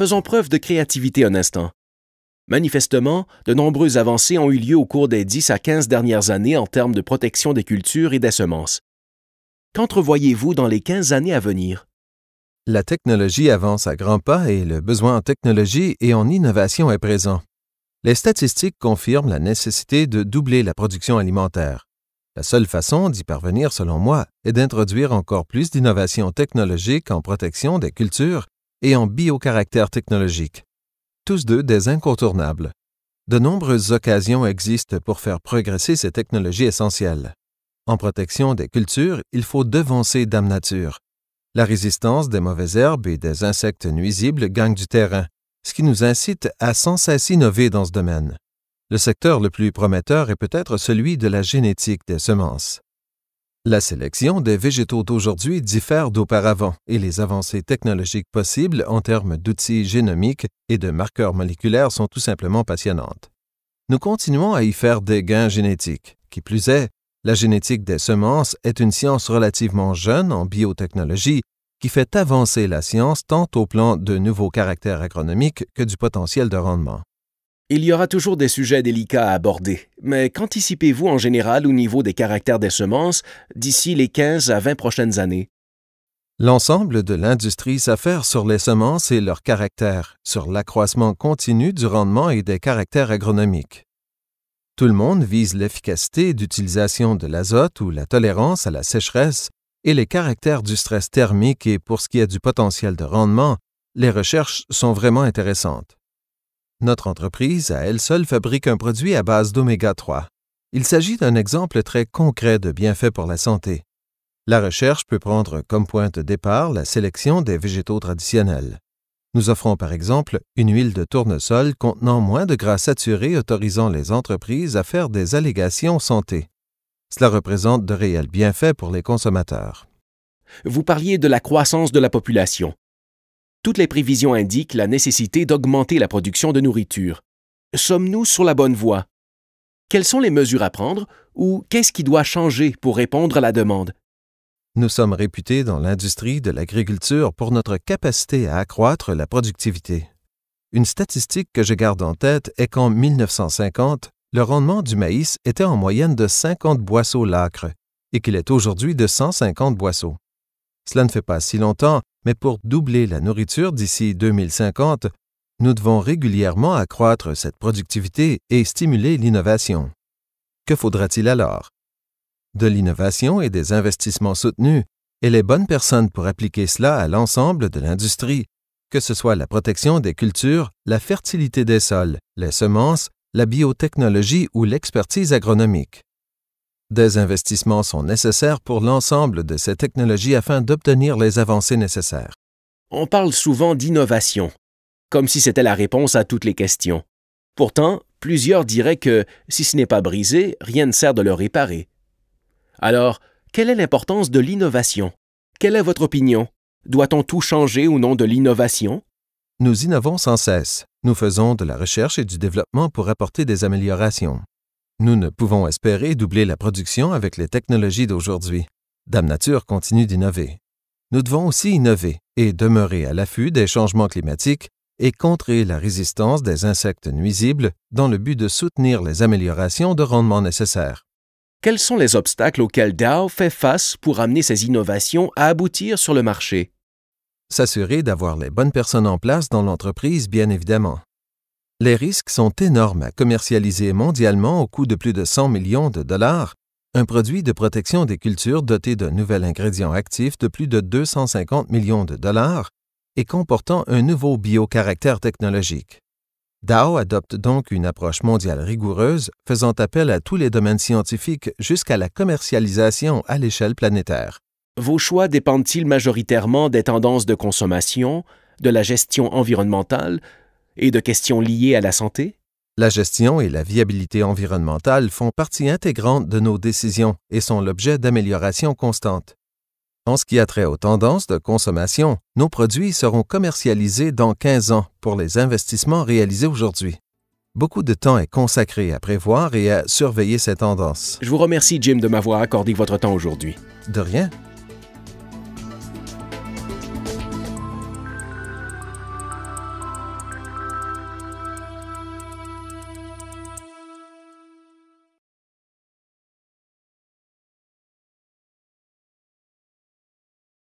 faisons preuve de créativité un instant. Manifestement, de nombreuses avancées ont eu lieu au cours des 10 à 15 dernières années en termes de protection des cultures et des semences. Qu'entrevoyez-vous dans les 15 années à venir? La technologie avance à grands pas et le besoin en technologie et en innovation est présent. Les statistiques confirment la nécessité de doubler la production alimentaire. La seule façon d'y parvenir, selon moi, est d'introduire encore plus d'innovations technologiques en protection des cultures et en bio biocaractère technologique, tous deux des incontournables. De nombreuses occasions existent pour faire progresser ces technologies essentielles. En protection des cultures, il faut devancer Dame Nature. La résistance des mauvaises herbes et des insectes nuisibles gagne du terrain, ce qui nous incite à sans cesse innover dans ce domaine. Le secteur le plus prometteur est peut-être celui de la génétique des semences. La sélection des végétaux d'aujourd'hui diffère d'auparavant et les avancées technologiques possibles en termes d'outils génomiques et de marqueurs moléculaires sont tout simplement passionnantes. Nous continuons à y faire des gains génétiques. Qui plus est, la génétique des semences est une science relativement jeune en biotechnologie qui fait avancer la science tant au plan de nouveaux caractères agronomiques que du potentiel de rendement. Il y aura toujours des sujets délicats à aborder, mais qu'anticipez-vous en général au niveau des caractères des semences d'ici les 15 à 20 prochaines années? L'ensemble de l'industrie s'affaire sur les semences et leurs caractères, sur l'accroissement continu du rendement et des caractères agronomiques. Tout le monde vise l'efficacité d'utilisation de l'azote ou la tolérance à la sécheresse et les caractères du stress thermique et pour ce qui est du potentiel de rendement, les recherches sont vraiment intéressantes. Notre entreprise, à elle seule, fabrique un produit à base d'oméga 3. Il s'agit d'un exemple très concret de bienfaits pour la santé. La recherche peut prendre comme point de départ la sélection des végétaux traditionnels. Nous offrons par exemple une huile de tournesol contenant moins de gras saturés, autorisant les entreprises à faire des allégations santé. Cela représente de réels bienfaits pour les consommateurs. Vous parliez de la croissance de la population toutes les prévisions indiquent la nécessité d'augmenter la production de nourriture. Sommes-nous sur la bonne voie? Quelles sont les mesures à prendre ou qu'est-ce qui doit changer pour répondre à la demande? Nous sommes réputés dans l'industrie de l'agriculture pour notre capacité à accroître la productivité. Une statistique que je garde en tête est qu'en 1950, le rendement du maïs était en moyenne de 50 boisseaux l'acre et qu'il est aujourd'hui de 150 boisseaux. Cela ne fait pas si longtemps mais pour doubler la nourriture d'ici 2050, nous devons régulièrement accroître cette productivité et stimuler l'innovation. Que faudra-t-il alors? De l'innovation et des investissements soutenus, et les bonnes personnes pour appliquer cela à l'ensemble de l'industrie, que ce soit la protection des cultures, la fertilité des sols, les semences, la biotechnologie ou l'expertise agronomique. Des investissements sont nécessaires pour l'ensemble de ces technologies afin d'obtenir les avancées nécessaires. On parle souvent d'innovation, comme si c'était la réponse à toutes les questions. Pourtant, plusieurs diraient que si ce n'est pas brisé, rien ne sert de le réparer. Alors, quelle est l'importance de l'innovation? Quelle est votre opinion? Doit-on tout changer au nom de l'innovation? Nous innovons sans cesse. Nous faisons de la recherche et du développement pour apporter des améliorations. Nous ne pouvons espérer doubler la production avec les technologies d'aujourd'hui. Dame Nature continue d'innover. Nous devons aussi innover et demeurer à l'affût des changements climatiques et contrer la résistance des insectes nuisibles dans le but de soutenir les améliorations de rendement nécessaires. Quels sont les obstacles auxquels Dow fait face pour amener ses innovations à aboutir sur le marché? S'assurer d'avoir les bonnes personnes en place dans l'entreprise, bien évidemment les risques sont énormes à commercialiser mondialement au coût de plus de 100 millions de dollars un produit de protection des cultures doté d'un nouvel ingrédient actif de plus de 250 millions de dollars et comportant un nouveau bio-caractère technologique. DAO adopte donc une approche mondiale rigoureuse, faisant appel à tous les domaines scientifiques jusqu'à la commercialisation à l'échelle planétaire. Vos choix dépendent-ils majoritairement des tendances de consommation, de la gestion environnementale, et de questions liées à la santé? La gestion et la viabilité environnementale font partie intégrante de nos décisions et sont l'objet d'améliorations constantes. En ce qui a trait aux tendances de consommation, nos produits seront commercialisés dans 15 ans pour les investissements réalisés aujourd'hui. Beaucoup de temps est consacré à prévoir et à surveiller ces tendances. Je vous remercie, Jim, de m'avoir accordé votre temps aujourd'hui. De rien.